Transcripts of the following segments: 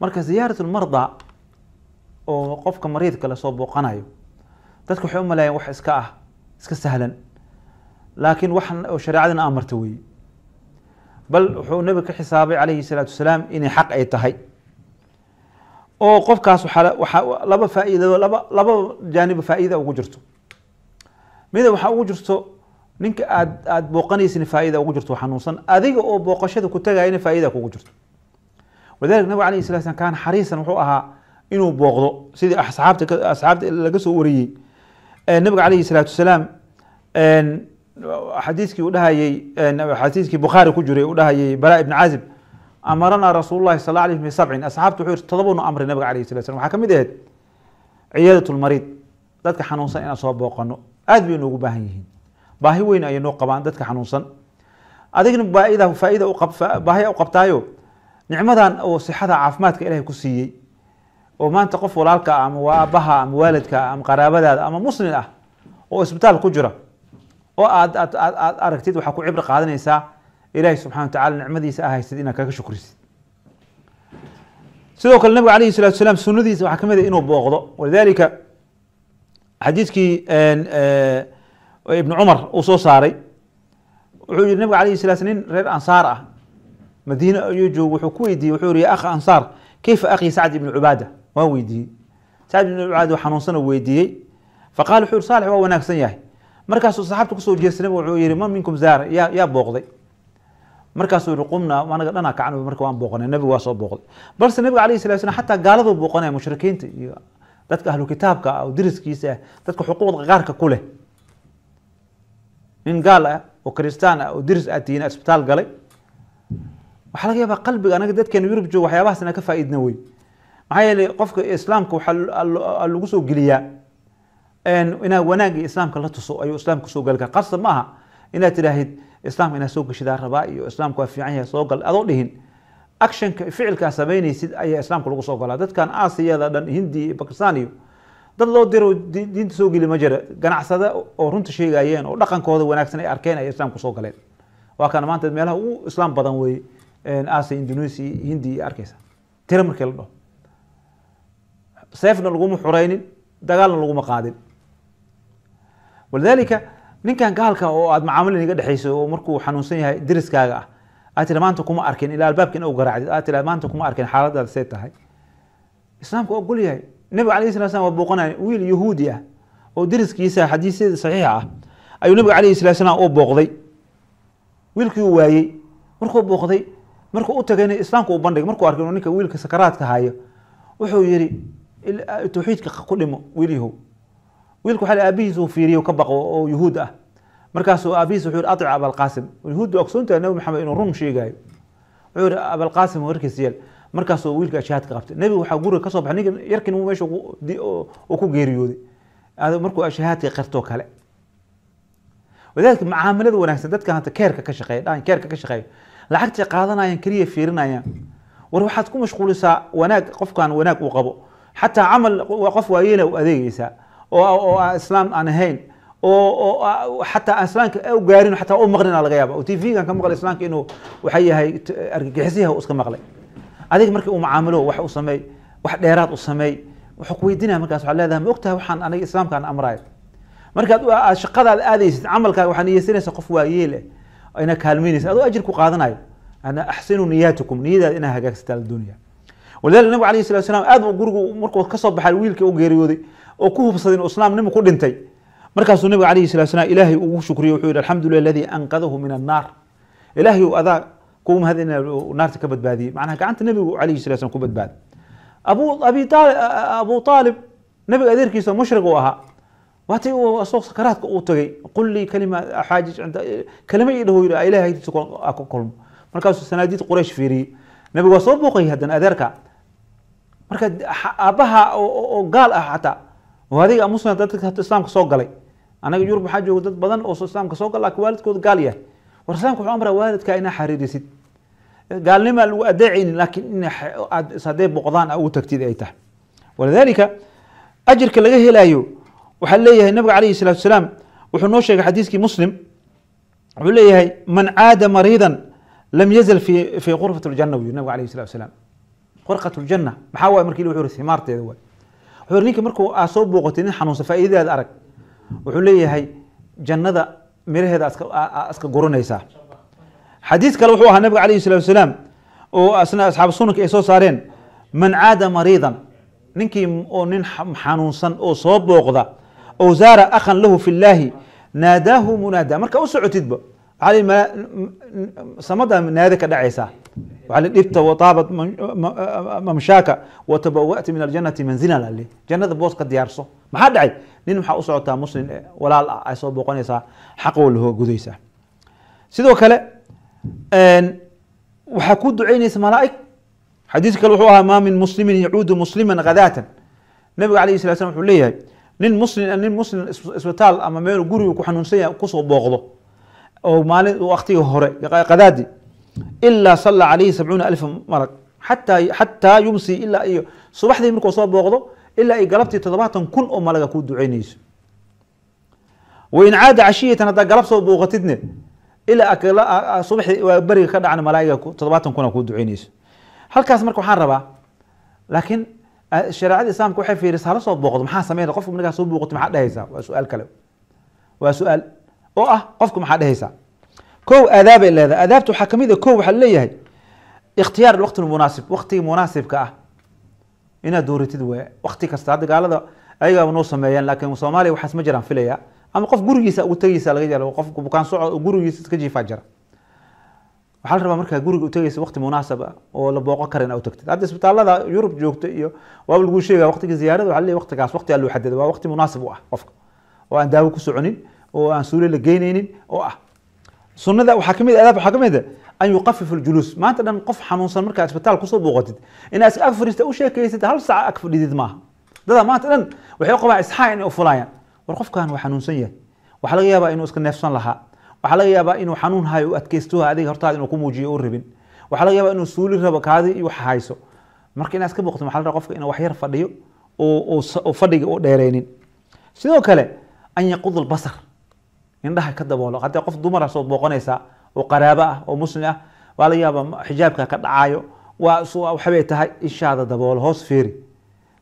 marka ziyaarat ziyaaratlmardaa oo qofka mariidka soo booqanayo dadka waxay u maleeyaan wax iska ah iska sahlan laakiin waxan oo shareecadina amarta weeye bal wuxuu nebiga ka xisaabay calayhi salaatu wasalaam inay xaq ay tahay oo qofkaas waxaa laba faa'iidado laba laba jaaniba faa'iida ugu jirto mida waxaa ugu jirto ninka aad aada booqanaysin faa'iida ugu jirto xanuunsan adiga oo booqashada ku tagaya ina faa'iida kugu jirto walidalika nabig alayh sala slam kaana xariisan wuxuu ahaa inuu booqdo sidii asaabta asxaabta laga soo wariyey nabiga calayhi salaatu wasalaam xadiiskii uu dhahayey xadiiskii bukhaari ku jiray uu dhahayey bara ibn cazib amaranaa rasuulu llahi sal alay sabcin asxaabta wuxuu yiri todobanu amray nabiga alayhi sala slam waxaa ka mid ahayd ciyaadatu lmariid dadka xanuunsan inaan soo booqano aad bay inoogu baahan yihiin baahi weyn ayay noo qabaan dadka xanuunsan adigna baaidaa faaiida baahi u qabtaayo nicmadan oo sixada caafimaadka ilaahay ku siiyey oo maanta qof walaalka ah, ama waa aabbaha ama waalidka ah, ama qaraabadaada ama muslin ah oo isbitaal ku jira oo aad aad aad aad aragtid waxaa ku cibri qaadanaysaa ilaahay subxana wa nicmadiisa a ah haysid inaad kaga shukrisid sidoo kale nabiga alayhi salatu salaam sunadiisa waxaa kamid ah inuu booqdo walidaalika xadiiskii ibnu cumar uu soo saaray wuxuu yihi nabiga alayhi salat nin reer ansaar ah madiine ayuu joog wuxuu ku weydiiyey wuxuu yhi akha ansaar kayfa akhi sacd ibnu cubaada waan weydiiyey sacd ibnu cubaada xanuunsana weydiiyey faqala wuxuu yhi saalix waa wanaagsan yahay markaasuu saxaabta kusoo jeestay nabig wuxuu yihi ma minkum zaar yaa yaa booqday markaasuu yihi qumnaa anaga dhana kacan marka waan booqnay nabigu waa soo booqday balse nabiga alayhi salatu slam xataa gaaladuu booqanaya mushrikiinta iyo dadka ahlu kitaabka ah oo deriskiisa ah dadka xuquuqda qaarka ku leh nin gaal ah oo kristaan ah oo deris aad ah, tihiin asbitaal galay waxaa laga yaabaa qalbiga anaga dadkeena yurub jooga waxyaabahaas inaan ka faa'iidna wey maxaa yeelay qofka islaamka waxaa lagu soo geliyaa inaad wanaagga islaamka la tuso ayuu islaamka soo gali kara qasab ma aha inaad tidhaahid islaamka inaad soo geshidaa rabaa iyo islaamka waa fiican yahay soo gal adoo dhihin actionka ficilkaa samaynaysid ayaa islaamka lagu soo galaa dadkan aasiyada dhan hindi iyo bakistan iyo dad loo diro diinta soo geli ma jira ganacsada oo runta sheegayeen oo dhaqankooda wanaagsan ay arkeen ay islaamku soo galeen waa kana maanta meelaha ugu islaam badan weeye asia indonesia hindi iyo tira markii la dhaho seefna laguma xuraynin dagaalna laguma qaadin walidalika ninkan gaalka oo aad macaamilin iga dhexeyso oo markuu xanuunsan yahay deriskaaga ah aad tira maanta kuma arkin ilaa albaabkiin u garaacdid aad tira maanta kuma arkin xaaladaad see tahay islaamku ogol yahay nabiga alayhi sala slam waa booqanaya wiil yahuudi ah oo deriskiisa xadiisyada saxiixa ah ayuu nabiga alayhi salaa slam u booqday wiilkii waayey markuu booqday markuu u tagay ina islaamka u bandhigay markuu arkay inuu ninka wiilka sakaraadka hayo wuxuu yidhi ah, tawxiidka ku dhimo wiilyahow wiilku waxaa aabihiis uu fiiriyo ka baqo oo yuhuud ah markaasuu aabihiis wuxuu yidhi atic abalqaasim yuhuud waa nabi maxamed inuu run sheegayo wuxuu yidhi abalqaasim warkiis yeel markaasuu wiilka ashahaadka qabtay nebigu waxaa guriga ka soo baxay ninka yarkin meesha uu ku geeriyooday markuu ashahaadka qartoo kale wadaalika macaamilada wanaagsan dadka hanta keerka ka shaqeeya dhan keerka ka shaqeeya lacagtay qaadanayaan keliya fiirinayaan war waxaad ku mashquulisaa wanaag qofkan wanaag uu qabo xataa camal qof waayeela u adeegaysaa oo islaam aan ahayn oo ah, xataa islaamka u gaarin xataa u maqlina laga yaaba oo tv-gan ka maqlay islaamka inuu waxa yahay argagixisyah u iska maqlay adig markii uu macaamilo wax u sameey wax dheeraad u sameey wuxuu ku weydiinaya markaas waxaa leedahay ma ogtahay waxaan aniga islaamkaan amrayo markaad shaqadaada aadaysid camalkaa waxaa niyeysanaysa qof waayeel eh ina kaalmaynaysa adoo ajir ku qaadanayo ana niyaatikum niyadaada inaa hagaagsataan adunya walidalika nabigu alayhi salatu salaam aad buu gurigu markuu kasoo baxay wiilkii u geeriyooday oo ku hubsaday inuu islaamnimu ku dhintay markaasuu nabigu alayhi salatu salam ilaahay ugu shukriyey wuxuu yidhi alxamdulilah aladi anqadahu min annaar ilaahay uu adaa kugu mahad naarta ka badbaadiyey macnaha gacanta nabigu alayhi salatu salam ku badbaaday abu abi abu aalib nabiga adeerkiisa mushrig uu ahaa waati uh, uh, soo sakaraadka uu tagay qul kalima xaajij cinda kalima ii dhaho yidhi ilahay agtiisa ku kulmo markaasuu sanaadiid quraysh fiiriyey nabigu waa soo booqayay haddana adeerka marka aabbaha oo gaal ah xataa oo adiga muslim dadka islaamka soo galay anaga yurub waxaa jooga dad badan oo islaamka soo gal laakin waalidkooda gaal yahay war islaamka wuxuu amraa waalidka inaa xariirisid gaalnimaa lagu adeecaynin laakiin in aad is hadday boqdaan ugu tagtid ay tahay walidaalika ajirka laga helaayo waxaa leeyahay nabiga alayh salatu salaam wuxuu noo sheegay xadiiskii muslim wuxuu leeyahay man caada mariidan lam yazal fi qurfat اljanna buu nabig alayh salatu salaam qurqat ljanna maxaa waay marki wuxuu yihi himaarteeda waay wuxuu yihi ninka markuu aa soo booqatay nin xanuunsan faa'iidadeeda arag wuxuu leeyahay jannada miraheeda aska guranaysaa xadiis kale wuxuu ahaa nabiga alayh salatu salaam oo asna asxaabu sunanka ay soo saareen man caada mariidan ninkii oo nin xanuunsan oo soo booqda ow zaara akhan lahu fi llaahi naadaahu munaada marka u socotidba samada naada ka dhacaysaa dhibta waaabat mamshaaka watabawati min aljanati manzila ale jannada boos ka diyaarso maxaa dhacay nin maxaa u socotaa muslim walaal ah ay soo booqanaysaa xaqoo laho gudaysaa sidoo kale waxaa ku ducaynaysa malaaig xadiis kale wuxuu ahaa maa min muslimin yacuudu musliman hadaatan nabiga alayh sala slam wuxuu leeyahay nin muslim nin muslim isbitaal ama meel gurigu ku xanuunsan yahay kusoo booqdo oo maalin waktigii hore qadaadi ilaa salla calayhi sabcuuna alfa malag xataa xataa yumsi ilaa iyo subaxdii markuu soo booqdo ilaa iyo galabtii toddobaatan kun oo malaga kuu ducaynayso wain caada cashiyatan haddaa galab soo booqatidne ilaa subaxdii waa beriga ka dhacan malaa'iga kuna kuu ducaynayso halkaas marka waxaan rabaa laakiin shareecada islaamka waxay fiirisa hala soo booqdo maxaa sameyn qofku markaa soo booqato maxaa dhehaysaa waa su-aal kale waa su-aal oo ah qofku maxaa dhehaysaa kow aadaabay leedahay aadaabta waxaa kamid a ah, kow waxaa leeyahay ikhtiyaar waqti munaasib waqtiga munaasibka ah inaad dooratid waay waqti kasta hadda gaalada ayagaaba noo sameeyaan laakiin soomaaliya waxaas ma jiraan filaya ama qof gurigiisa ugu tegaysa laga jaro qof bukaan soco gurigiisa iska jiifaa jira waxaa la rabaa markaa guriga utagaysa waqti munaasaba ah oo la booqo kara ina utagtid hadda isbitaalada yurub joogta iyo waaba lagu sheega waqtiga ziyaarada waa ley waqtigaas waqti aa loo xadida waa waqti munaasib u ah qofka oo aan daawo ku soconin oo aan suule la geyneynin oo ah sunada waxaa kamid adaab ah, waxaa kamid ah, an yuqafifu ljuluus maanta dhan qof xanuunsan markaa isbitaal kusoo booqatid inaad iska ag fadhiista u sheekaysatid hal sac ag fadhidid maaha dadaa maanta dhan waxay qabaan isxaa inay ufulaayaan war qofkan waa xanuunsan yahay waxaa laga yaabaa inuu iska neefsan lahaa waxaa laga yaabaa inuu xanuun hayo u adkeysto adiga hortaada inuu ku muujiyo u rabin waxaa laga yaabaa inuu suuli rabo kaadi iyo wax hayso marka inaad ka booqto maxaa la rabaa qofka inuu waxyar fadhiyo oo fadhiga u dheereynin sidoo kale an yaqud albasar indhaha ka daboolo haddii qof dumar ah soo booqanaysaa oo qaraabo ah oo muslim ah waa laga yaabaa xijaabka ka dhacayo waa waxbay tahay ishaada daboolo hoos feeri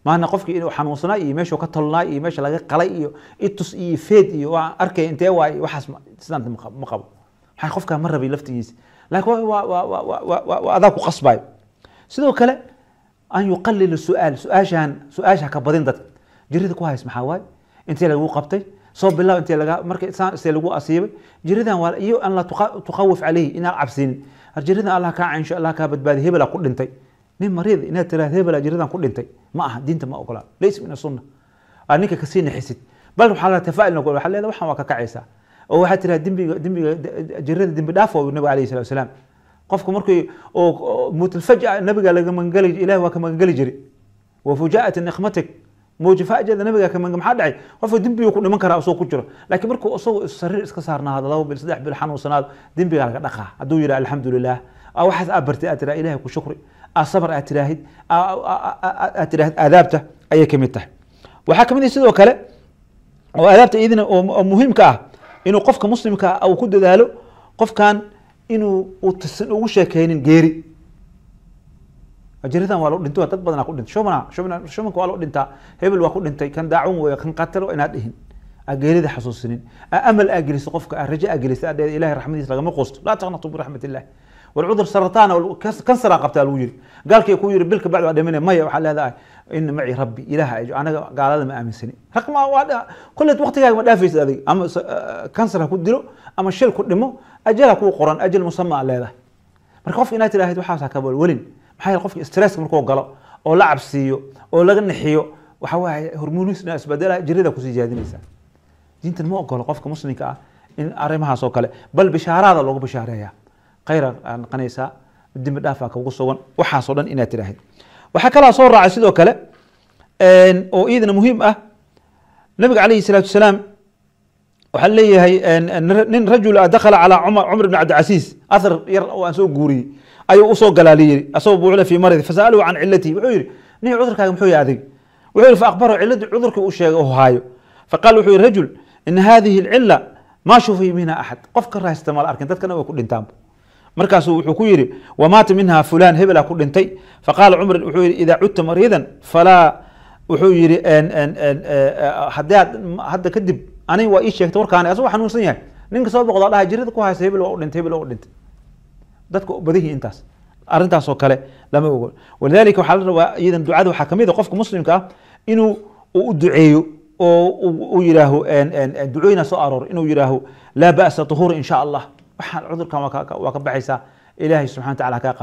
maana qofkii inuu xanuunsanaa iyo meeshuu ka tolnaa iyo meesha laga qalay iyo itus iyo feed iyo waan arkay intee waay waxaas sidaan ma qabo maxaa qofkaa ma rabay laftigiisa laakiin waa adaa ku qasbayo sidoo kale an yuqalila su-aal su-aashan su-aasha ka badin dadka jirida ku hays maxaa waaye intee lagu qabtay soo bilaab intee laga marka saan intee lagu asiibay jiridan waa iyo an la tuqawif caleyhi inaan cabsinin jiridan allah kaa caynsho allah kaa badbaadi hebela ku dhintay nin mariid inaad tiraahdo hebel ajiradan ku dhintay ma aha diinta ma ogola laysa min asunna aad ninka kasii naxisid bal waxaa la tafaail waxaa leedahay waxaan waa ka kacaysaa oo waxaa tiraa dembiga dembiga ajirada dembi dhaaf oo alayhi salatu wasalaam qofku markii oo mutlfaja nabiga laga mangeli ilaah waa ka mangeli jiri wa fujaa'at niqmatik nabiga ka manga maxaa dhacay qofka dembigu ku dhiman karaa isagoo ku jiro laakiin markuu isagoo sariir iska saarnaado laba bil saddex bil xanuunsanaado dembigaa laga dhaqaa hadduu yidhaha alxamdulilaah waxaas aa bartay aad tiraa ilaahay ku shukri asabar aad tiraahid aad tiraahid aadaabta ayay ka mid tahay waxaa ka mid ah sidoo kale oo aadaabta iyadina oo muhiimka ah inuu qofka muslimka ah uu ku dadaalo qofkan inuu uusan ugu sheekeynin geeri ajiridan waa lagu dhinto dad badanaa ku dhintay shubna shubna shubnka waa lagu dhintaa hebel waa ku dhintay kan daacun weeye kan qatal inaad dhihin aa geerida xasuusinin aa amal aa geliso qofka aa rajo aa geliso aa ilahay raxmadiisa lagama quusto laa taqnatu biraxmat illahi war cudur sarataan kansaraa qabtaa lagu yiri gaalkii ku yiri bil kabacdi waa dhimina maya waxaa leedahay in maci rabbi ilaaha anaga gaalada ma aaminsani raqma waa kulleed waqtigaaga ma dhaafaysid adig ama eh, kansar ha ku dilo ama shil ku dhimo ajal ha kuu qoran ajal musama aa leedahay marka qofka inaad tidhaahid waxaas ha ka welin maxaa yeele qofka stresska markuu galo oo la cabsiiyo oo laga nixiyo waxa waaye hormonisna isbedela jirada kusii jaadinaysaa diintan ma ogolo qofka muslimka ah in arrimahaas oo kale bal bishaaraada lagu bishaareeyaa khayra noqonaysaa dembi dhaafa ah kugu sugan waxaasoo dhan inaad tiraahid waxaa kalaa soo raacay sidoo kale oo iidna muhiim ah nabiga alayhi salaatu wasalaam waxaa leeyahay nin rajul ah dakhala calaa cumar ibn cabdicasiis ahar yar oo aan soo guuriyey ayuu usoo galaaliyey asagoo buucda fi maradi fasaluhu can cilatihi wuxuu yihi nin cudurkaaga muxuu yahay adig wuxuu yihi faakbaro ciladii cudurkii u sheegay u haayo faqal wuxuu yihi rajul ina hadihi alcila maa shufiya minha axad qof ka rahaysata arkin dadkana way ku dhintaanba markaasu wuxuu ku yihi wamaata minha fulan hebela ku dhintay faqaala cumar wuxuu yihi idaa cudta mariidan falaa wuxuu yihi hadaad hadda kadib ani waa ii sheegtay warkaani asagoo xanuunsan yahay ninka soo boqdaa dhaha jirada ku haysta hebel waa u hebel waa u dadka badihi intaas arrintaasoo kale lama ogo walidalika waxaa la rabaa iyadan ducada waxaa kamid a ah qofka muslimka ah inuu u duceeyo oo uu yihaaho ducooyina soo aroor inuu yihaaho laa ba'sa tuhuur in sha allah waxaan cudurkan waa ka baxaysaa ilaahay subxana wa tacala ha kaa qaad